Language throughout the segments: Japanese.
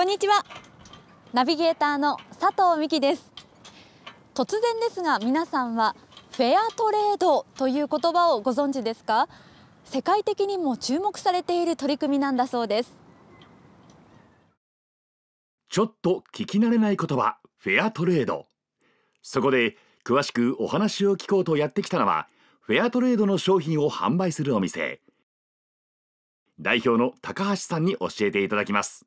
こんにちはナビゲーターの佐藤美希です突然ですが皆さんはフェアトレードという言葉をご存知ですか世界的にも注目されている取り組みなんだそうですちょっと聞き慣れない言葉フェアトレードそこで詳しくお話を聞こうとやってきたのはフェアトレードの商品を販売するお店代表の高橋さんに教えていただきます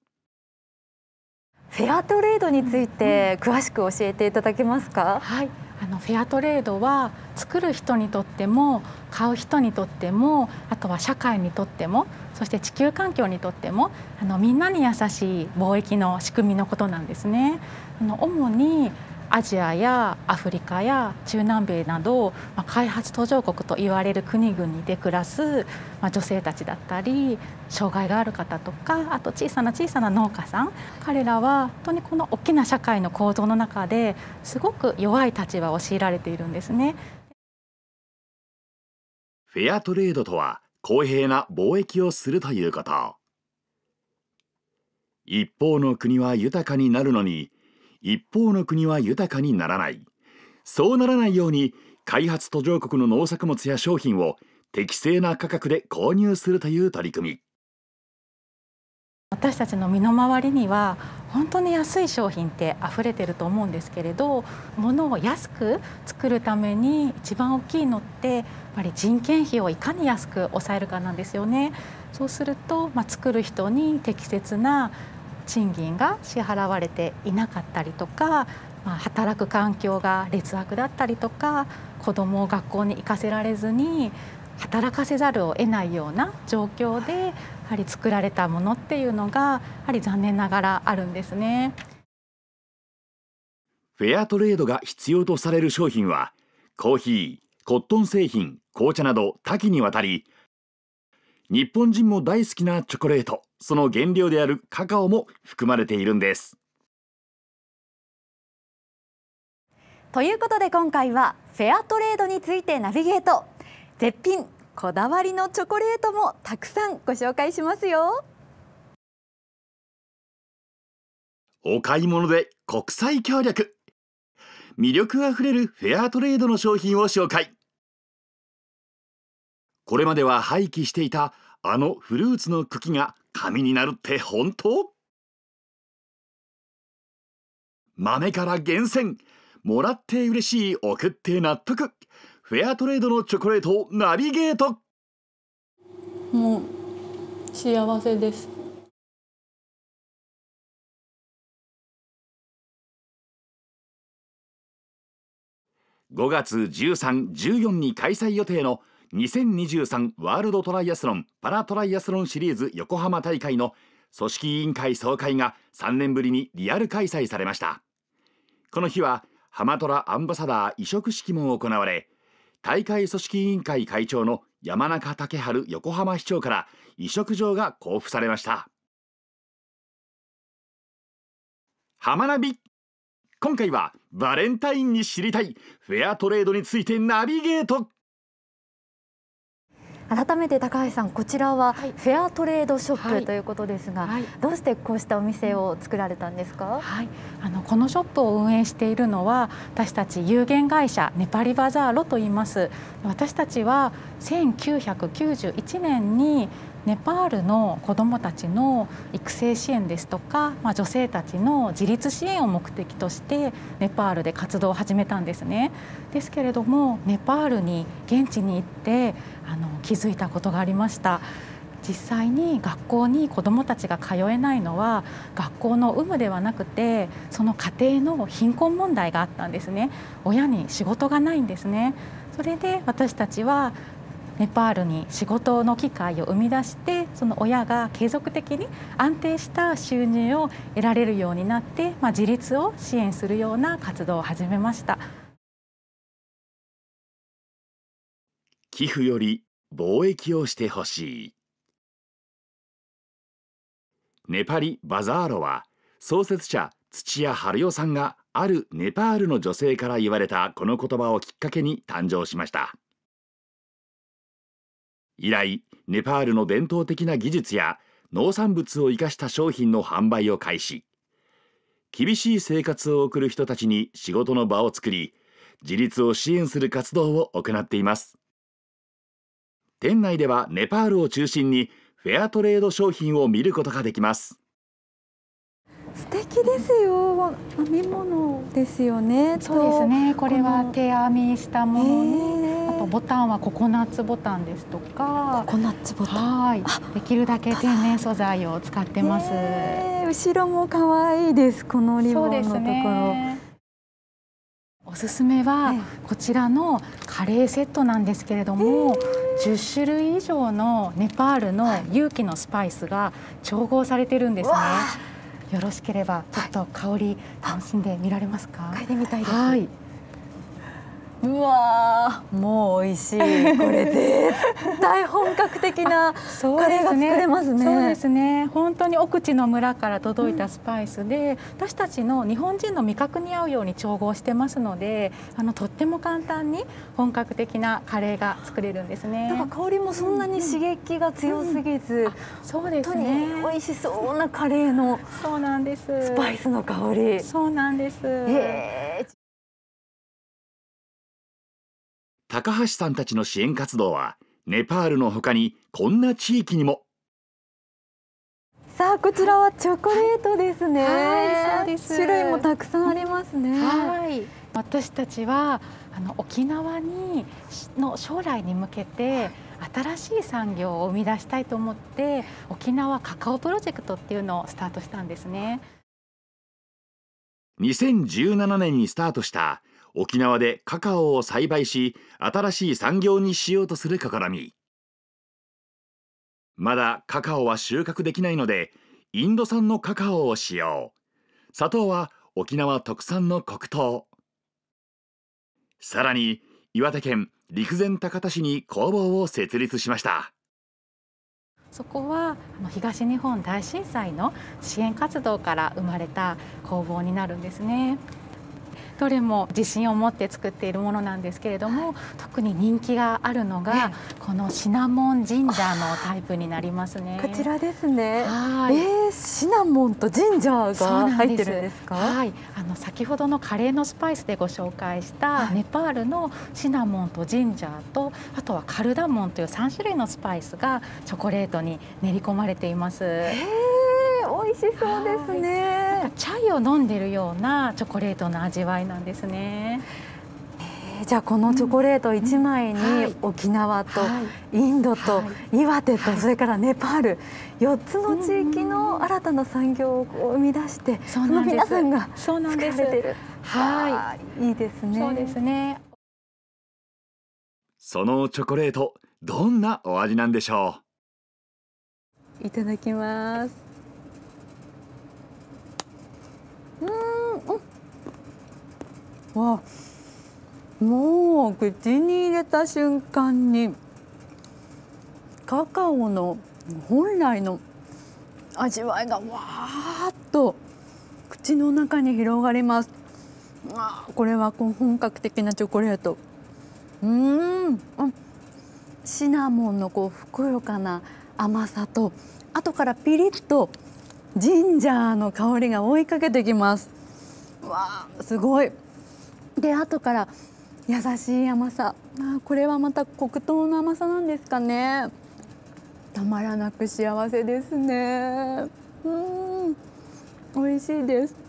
フェアトレードについて詳しく教えていただけますか、はいあのフェアトレードは作る人にとっても買う人にとってもあとは社会にとってもそして地球環境にとってもあのみんなに優しい貿易の仕組みのことなんですね。あの主にアジアやアフリカや中南米など、ま開発途上国と言われる国々で暮らす、ま女性たちだったり障害がある方とかあと小さな小さな農家さん彼らは本当にこの大きな社会の構造の中ですごく弱い立場を強いられているんですね。フェアトレードとは公平な貿易をするということ一方の国は豊かになるのに一方の国は豊かにならないそうならないように開発途上国の農作物や商品を適正な価格で購入するという取り組み私たちの身の回りには本当に安い商品って溢れてると思うんですけれど物を安く作るために一番大きいのってやっぱり人件費をいかに安く抑えるかなんですよね。そうすると、まあ、作る人に適切な賃金が支払われていなかったりとか、まあ、働く環境が劣悪だったりとか子どもを学校に行かせられずに働かせざるを得ないような状況でやはり作られたものっていうのがやはり残念ながらあるんですね。フェアトレードが必要とされる商品はコーヒー、コットン製品、紅茶など多岐にわたり日本人も大好きなチョコレートその原料であるカカオも含まれているんです。ということで今回はフェアトレードについてナビゲート絶品こだわりのチョコレートもたくさんご紹介しますよお買い物で国際協力魅力あふれるフェアトレードの商品を紹介これまでは廃棄していたあのフルーツの茎が紙になるって本当豆から厳選もらって嬉しい送って納得フェアトレードのチョコレートナビゲートもう幸せです5月13、14に開催予定の2023ワールドトライアスロンパラトライアスロンシリーズ横浜大会の組織委員会総会が3年ぶりにリアル開催されましたこの日は浜トラアンバサダー移植式も行われ大会組織委員会会長の山中武春横浜市長から移植状が交付されました浜ナビ今回はバレンタインに知りたいフェアトレードについてナビゲート改めて高橋さん、こちらはフェアトレードショップということですが、はいはい、どうしてこうしたお店を作られたんですか、はい、あのこのショップを運営しているのは私たち有限会社ネパリバザーロといいます私たちは1991年にネパールの子どもたちの育成支援ですとか、まあ、女性たちの自立支援を目的としてネパールで活動を始めたんですね。ですけれどもネパールに現地に行ってあの気づいたことがありました。実際に学校に子どもたちが通えないのは学校の有無ではなくてその家庭の貧困問題があったんですね親に仕事がないんですねそれで私たちはネパールに仕事の機会を生み出してその親が継続的に安定した収入を得られるようになって、まあ、自立を支援するような活動を始めました寄付より貿易をしてほしいネパリ・バザーロは創設者土屋春代さんがあるネパールの女性から言われたこの言葉をきっかけに誕生しました。以来ネパールの伝統的な技術や農産物を生かした商品の販売を開始厳しい生活を送る人たちに仕事の場を作り自立を支援する活動を行っています店内ではネパールを中心にフェアトレード商品を見ることができます素敵ですよ編み物ですよねそうですねこれは手編みしたものに、えあとボタンはココナッツボタンですとかココナッツボタンはいできるだけ天然素材を使ってます、えー、後ろも可愛いですこのリボンのところ、おすすめはこちらのカレーセットなんですけれども、えー10種類以上のネパールの有機のスパイスが調合されてるんですね。よろしければちょっと香り楽しんでみられますか。はい、嗅いでみたいです。はいうわもう美味しい これで大本格的なカレーが作れますねそうですね、ね、本当に奥地の村から届いたスパイスで、うん、私たちの日本人の味覚に合うように調合してますのであのとっても簡単に本格的なカレーが作れるんですねなんか香りもそんなに刺激が強すぎず、うんうん、そうですね美味しそうなカレーのそうなんですスパイスの香りそうなんです、えー高橋さんたちの支援活動はネパールのほかにこんな地域にもさあこちらはチョコレートですね。はい、そうです種類もたくさんありますね。はい。私たちはあの沖縄にの将来に向けて新しい産業を生み出したいと思って沖縄カカオプロジェクトっていうのをスタートしたんですね2017年にスタートした沖縄でカカオを栽培し新しい産業にしようとする試みまだカカオは収穫できないのでインド産のカカオを使用砂糖は沖縄特産の黒糖さらに岩手県陸前高田市に工房を設立しましたそこは東日本大震災の支援活動から生まれた工房になるんですねどれも自信を持って作っているものなんですけれども、特に人気があるのが、ね、このシナモンジンジャーのタイプになりますね。こちらですね。はい、えー、シナモンとジンジャーが入ってるんですか。はい、あの先ほどのカレーのスパイスでご紹介したネパールのシナモンとジンジャーと、あとはカルダモンという三種類のスパイスがチョコレートに練り込まれています。えー、美味しそうですね。らチャイを飲んでるようなチョコレートの味わいなんですね。じゃあこのチョコレート1枚に沖縄とインドと岩手とそれからネパール4つの地域の新たな産業を生み出してその皆さんが作られてるはいいいですねそうですねそのチョコレートどんなお味なんでしょういただきますうんわもう口に入れた瞬間にカカオの本来の味わいがわーっと口の中に広がりますあこれは本格的なチョコレートうんシナモンのこうふくよかな甘さと後からピリッとジンジャーの香りが追いかけてきますわあすごいで後から優しい甘さあこれはまた黒糖の甘さなんですかねたまらなく幸せですねうん美味しいです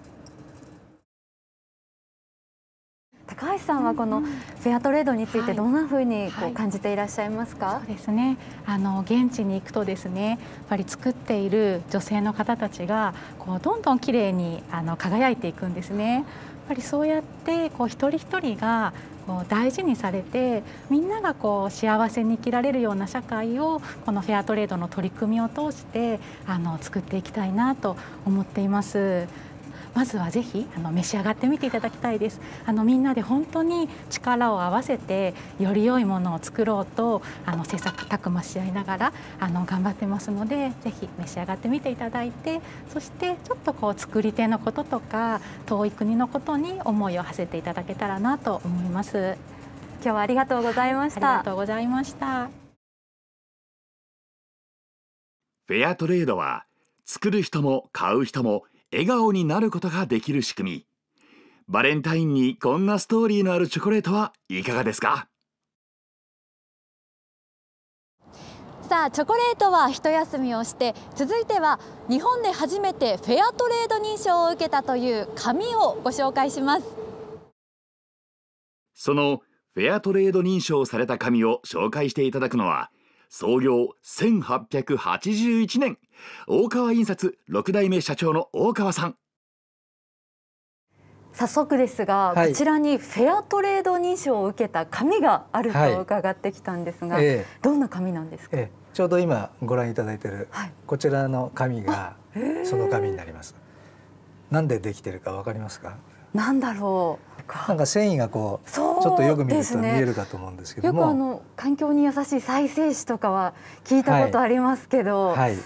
高橋さんはこのフェアトレードについてどんなふうにこう感じていらっしゃいますか、はいはい、そうですねあの現地に行くとですねやっぱり作っている女性の方たちがこうどんどん綺麗にあの輝いていくんですねやっぱりそうやってこう一人一人がこう大事にされてみんながこう幸せに生きられるような社会をこのフェアトレードの取り組みを通してあの作っていきたいなと思っています。まずはぜひあの召し上がってみていただきたいですあのみんなで本当に力を合わせてより良いものを作ろうとあの切磋琢磨し合いながらあの頑張ってますのでぜひ召し上がってみていただいてそしてちょっとこう作り手のこととか遠い国のことに思いを馳せていただけたらなと思います今日はありがとうございました、ありがとうございましたフェアトレードは作る人も買う人も笑顔になることができる仕組みバレンタインにこんなストーリーのあるチョコレートはいかがですかさあチョコレートは一休みをして続いては日本で初めてフェアトレード認証を受けたという紙をご紹介しますそのフェアトレード認証された紙を紹介していただくのは創業1881年大川印刷六代目社長の大川さん早速ですが、はい、こちらにフェアトレード認証を受けた紙があると伺ってきたんですが、はいえー、どんな紙なんですか、えー、ちょうど今ご覧いただいている、はい、こちらの紙がその紙になります、えー、なんでできてるかわかりますかなんだろうなんか繊維がこうちょっとよく見ると見えるかと思うんですけども、よくあの環境に優しい再生紙とかは聞いたことありますけど、はいはい、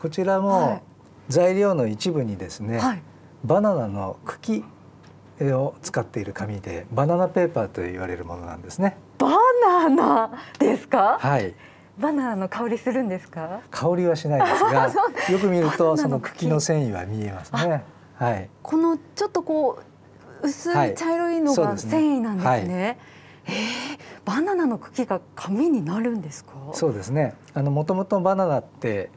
こちらも材料の一部にですね、はい、バナナの茎を使っている紙でバナナペーパーと言われるものなんですね。バナナですか？はい。バナナの香りするんですか？香りはしないですが、よく見るとその茎の繊維は見えますね。はい。このちょっとこう薄い茶色いのが繊維なんですね。えバナナの茎が紙になるんですかそうですねあのもともとバナナって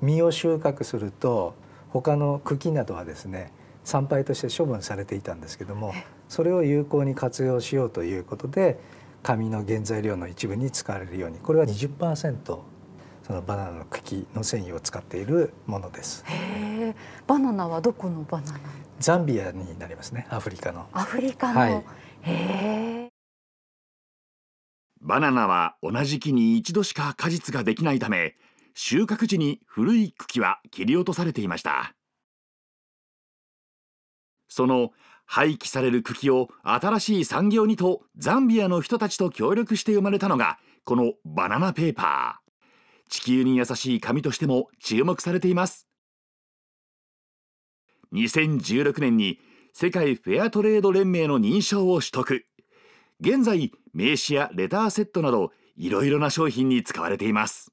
実を収穫すると他の茎などはですね産廃として処分されていたんですけどもそれを有効に活用しようということで紙の原材料の一部に使われるようにこれは20%そのバナナの茎の繊維を使っているものです。へーバナナはどこのバナナザンビアになりますねアフリカのアフリカの、はい、へバナナは同じ木に一度しか果実ができないため収穫時に古い茎は切り落とされていましたその廃棄される茎を新しい産業にとザンビアの人たちと協力して生まれたのがこのバナナペーパー地球に優しい紙としても注目されています2016年に世界フェアトレード連盟の認証を取得現在名刺やレターセットなどいろいろな商品に使われています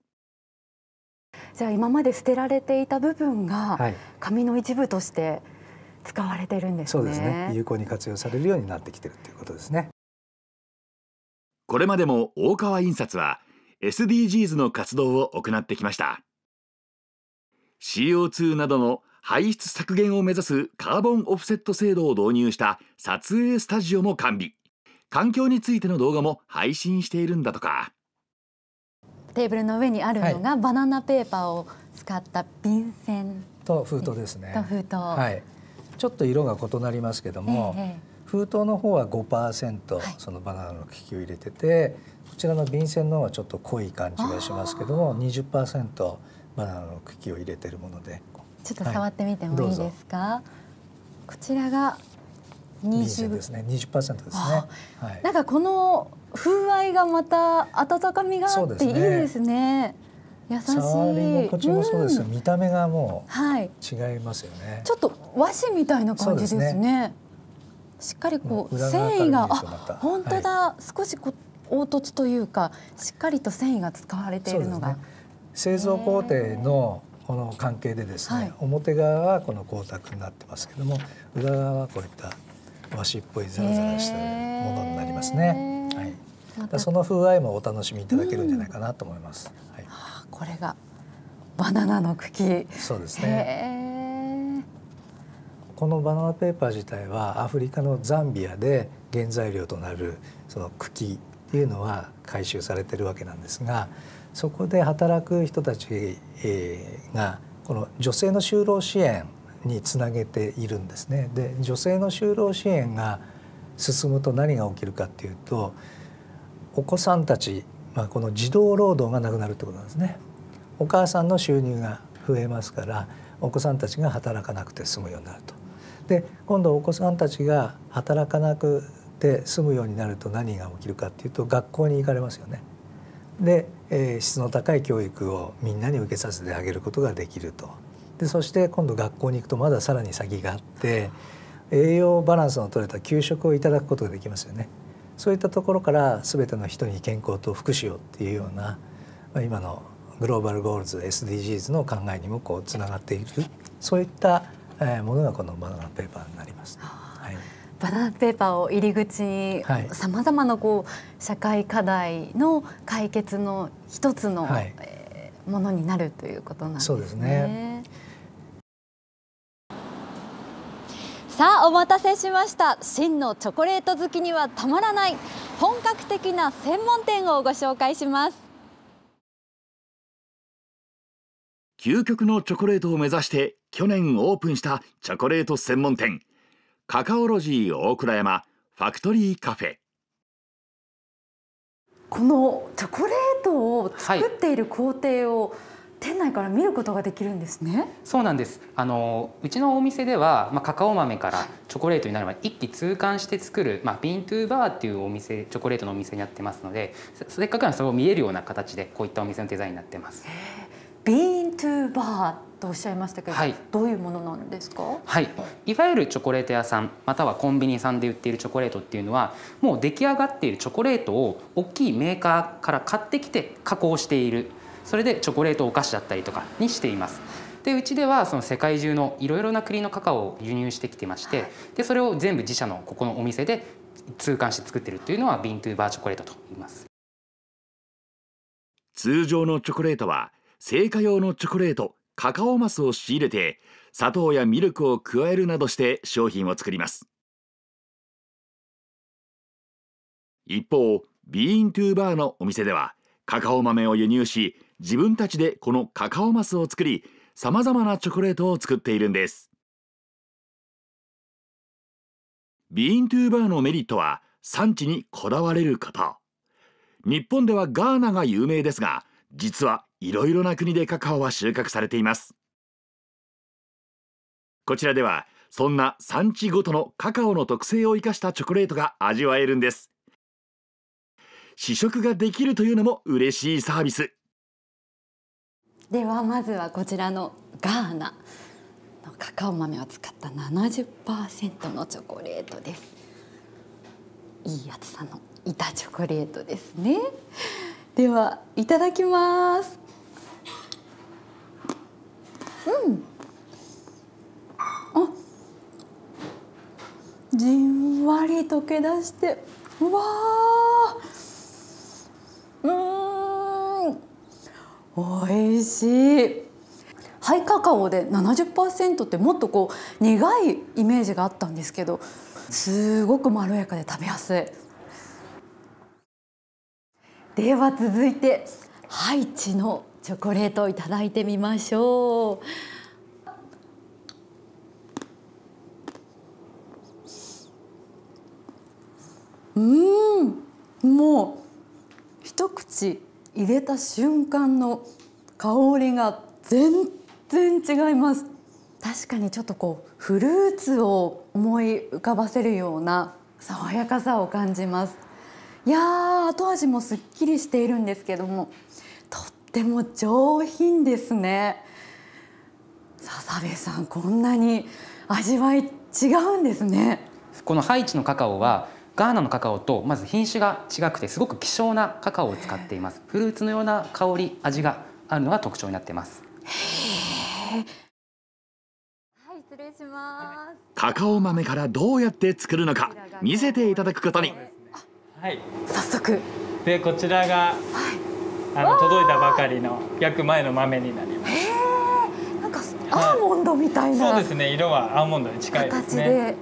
じゃあ今まで捨てられていた部分が紙の一部として使われてるんです、ね、そうですね有効に活用されるようになってきてるということですねこれまでも大川印刷は SDGs の活動を行ってきました CO2 などの排出削減を目指すカーボンオフセット制度を導入した撮影スタジオも完備環境についての動画も配信しているんだとかテーブルの上にあるのが、バナナペーパーを使った便箋と封筒ですねと封筒、はい、ちょっと色が異なりますけども、ええ、封筒の方は5%、はい、そのバナナの気球を入れててこちらの便箋の方はちょっと濃い感じがしますけども20%バナナの茎を入れているものでちょっと触ってみてもいいですか。はい、こちらが二十ですね。二十パーセントですね。はい、なんかこの風合いがまた温かみがあっていいですね。優しい。こっちもそうです、うん、見た目がもう違いますよね、はい。ちょっと和紙みたいな感じですね。すねしっかりこう繊維が本当だ、はい、少しこう凹凸というかしっかりと繊維が使われているのが、ね、製造工程のこの関係でですね、はい、表側はこの光沢になってますけども裏側はこういった和紙っぽいザラザラしたものになりますね。はい、その風合いもお楽しみいただけるんじゃないかなと思います。はい、あ、これがバナナの茎。そうですね。このバナナペーパー自体はアフリカのザンビアで原材料となるその茎っていうのは回収されてるわけなんですがそこで働く人たちがこの女性の就労支援につなげているんですね。で女性の就労支援が進むと何が起きるかっていうとお子さんたち、まあ、この児童労働がなくなるってことなんですね。お母さんの収入が増えますからお子さんたちが働かなくて済むようになると。で今度お子さんたちが働かなくて済むようになると何が起きるかっていうと学校に行かれますよね。で、えー、質の高い教育をみんなに受けさせてあげることができるとでそして今度学校に行くとまださらに先があって栄養バランスの取れた給食をいただくことができますよねそういったところから全ての人に健康と福祉をっていうような、まあ、今のグローバルゴールズ SDGs の考えにもこうつながっているそういったものがこのバナナペーパーになります。バナナペーパーを入り口にさまざまなこう社会課題の解決の一つの、はい、えー、ものになるということなんですね。そうですねさあお待たせしました真のチョコレート好きにはたまらない本格的な専門店をご紹介します究極のチョコレートを目指して去年オープンしたチョコレート専門店カカオロジー大倉山ファクトリーカフェこのチョコレートを作っている工程を、店内から見ることができるんですね。そうなんです。あのうちのお店では、まあ、カカオ豆からチョコレートになるまで一気通貫して作る、まあビントゥーバーっていうお店、チョコレートのお店になってますので、せっかくならそれを見えるような形でこういったお店のデザインになってます。ビーントゥーバーとおっしゃいましたけど、はい、どういうものなんですか、はい、いわゆるチョコレート屋さんまたはコンビニさんで売っているチョコレートっていうのはもう出来上がっているチョコレートを大きいメーカーから買ってきて加工しているそれでチョコレートお菓子だったりとかにしています。でうちではその世界中のいろいろな国のカカオを輸入してきてまして、でそれを全部自社のここのお店で通関して作ってるっていうのはビントゥーバーチョコレートと言います通常のチョコレートは製菓用のチョコレートカカオマスを仕入れて砂糖やミルクを加えるなどして商品を作ります一方ビーントゥーバーのお店ではカカオ豆を輸入し自分たちでこのカカオマスを作りさまざまなチョコレートを作っているんですビーントゥーバーのメリットは産地にこだわれること日本ではガーナが有名ですが実はいろいろな国でカカオは収穫されていますこちらではそんな産地ごとのカカオの特性を生かしたチョコレートが味わえるんです試食ができるというのも嬉しいサービスではまずはこちらのガーナのカカオ豆を使った70%のチョコレートですいい厚さの板チョコレートですねではいただきますうんあじんわり溶け出してうわうんおいしいハイカカオで70%ってもっとこう苦いイメージがあったんですけどすごくまろやかで食べやすいでは続いてハイチのチョコレートをいただいてみましょう。うんもう一口入れた瞬間の香りが全然違います確かにちょっとこうフルーツを思い浮かばせるような爽やかさを感じますいやー後味もすっきりしているんですけどもっても上品ですね笹部さんこんなに味わい違うんですねこのハイチのカカオはガーナのカカオとまず品種が違くてすごく希少なカカオを使っていますフルーツのような香り味があるのが特徴になっていますはい失礼しますカカオ豆からどうやって作るのか見せていただくことにはい早速でこちらが、はいあの届いたばかりの焼く前の豆になります。えなんかアーモンドみたいな、はい、そうですね。色はアーモンドに近いですね。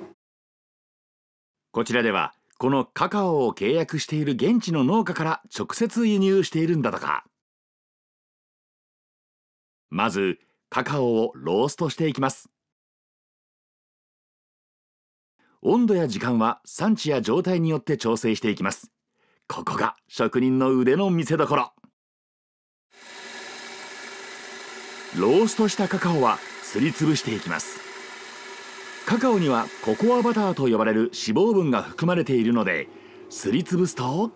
こちらではこのカカオを契約している現地の農家から直接輸入しているんだとか。まずカカオをローストしていきます。温度や時間は産地や状態によって調整していきますここが職人の腕の見せ所ローストしたカカオはすりつぶしていきますカカオにはココアバターと呼ばれる脂肪分が含まれているのですりつぶすと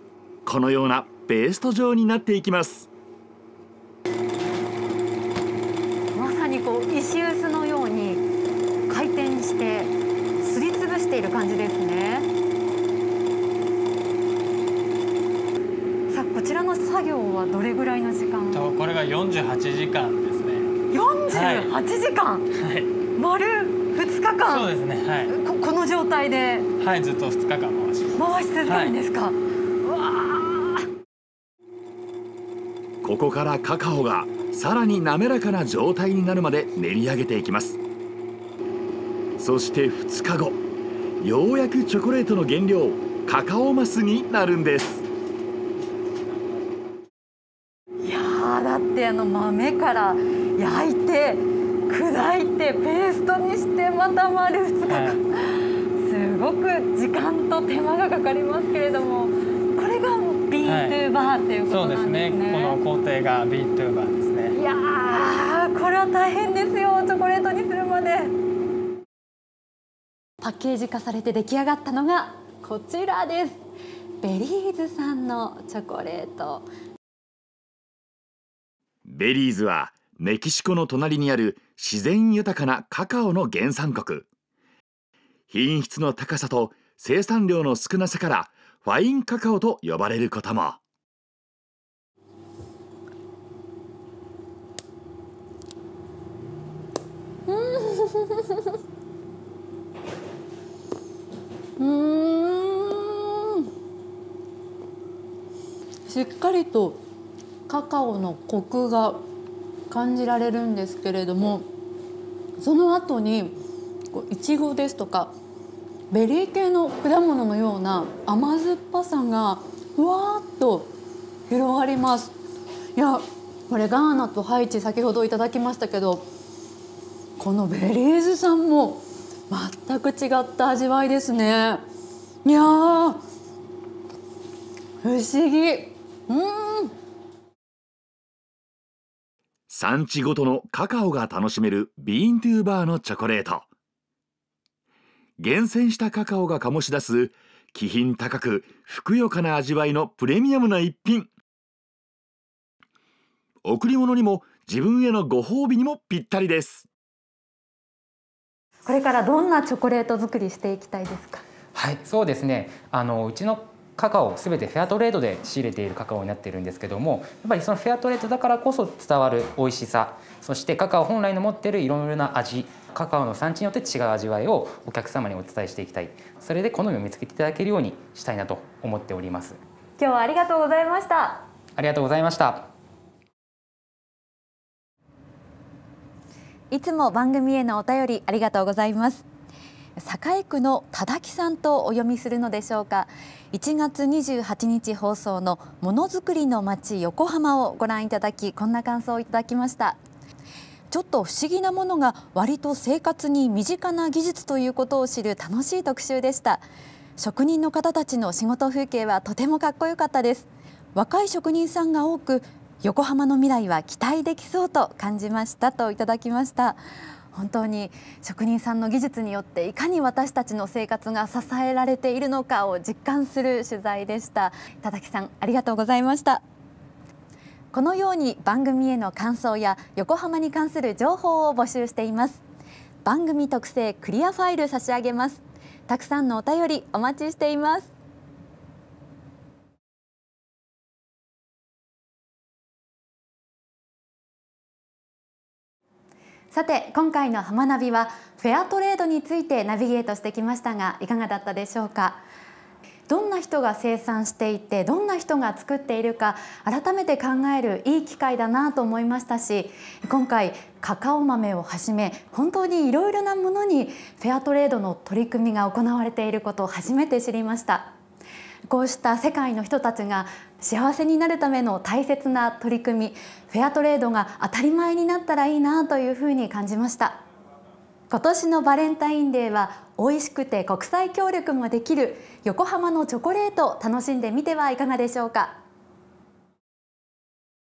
このようなペースト状になっていきますまさにこう石臼のように回転してすりつぶしている感じですねさあこちらの作業はどれぐらいの時間これが48時間48時間、はい、丸2日間そうですね、はい、ここの状態ではいずっと2日間回し回し続けるんですか、はい、ここからカカオがさらに滑らかな状態になるまで練り上げていきますそして2日後ようやくチョコレートの原料カカオマスになるんですいやだってあの豆から焼いて砕いてペーストにしてまた丸2日間、すごく時間と手間がかかりますけれどもこれがビートゥーバーっていうことなんですね、はい、そうですねこの工程がビートゥーバーですねいやこれは大変ですよチョコレートにするまでパッケージ化されて出来上がったのがこちらですベリーズさんのチョコレートベリーズはメキシコの隣にある自然豊かなカカオの原産国品質の高さと生産量の少なさからファインカカオと呼ばれることもうんしっかりとカカオのコクが感じられるんですけれどもその後にいちごですとかベリー系の果物のような甘酸っぱさがふわっと広がりますいやこれガーナとハイチ先ほどいただきましたけどこのベリーズさんも全く違った味わいですねいや不思議うん産地ごとのカカオが楽しめるビーントゥーバーのチョコレート。厳選したカカオが醸し出す気品高くふくよかな味わいのプレミアムな一品。贈り物にも自分へのご褒美にもぴったりです。これからどんなチョコレート作りしていきたいですかはいそうですねあのうちのカカオ全てフェアトレードで仕入れているカカオになっているんですけどもやっぱりそのフェアトレードだからこそ伝わる美味しさそしてカカオ本来の持っているいろいろな味カカオの産地によって違う味わいをお客様にお伝えしていきたいそれで好みを見つけていただけるようにしたいなと思っております今日はありがとうございましたありがとうございましたいつも番組へのお便りありがとうございます栄区の忠木さんとお読みするのでしょうか1月28日放送のものづくりの街横浜をご覧いただきこんな感想をいただきましたちょっと不思議なものが割と生活に身近な技術ということを知る楽しい特集でした職人の方たちの仕事風景はとてもかっこよかったです若い職人さんが多く横浜の未来は期待できそうと感じましたといただきました本当に職人さんの技術によっていかに私たちの生活が支えられているのかを実感する取材でした田崎さんありがとうございましたこのように番組への感想や横浜に関する情報を募集しています番組特製クリアファイル差し上げますたくさんのお便りお待ちしていますさて今回の「浜ナビ」はフェアトレードについてナビゲートしてきましたがいかがだったでしょうかどんな人が生産していてどんな人が作っているか改めて考えるいい機会だなと思いましたし今回カカオ豆をはじめ本当にいろいろなものにフェアトレードの取り組みが行われていることを初めて知りました。こうした世界の人たちが幸せになるための大切な取り組みフェアトレードが当たり前になったらいいなというふうに感じました今年のバレンタインデーは美味しくて国際協力もできる横浜のチョコレートを楽しんでみてはいかがでしょうか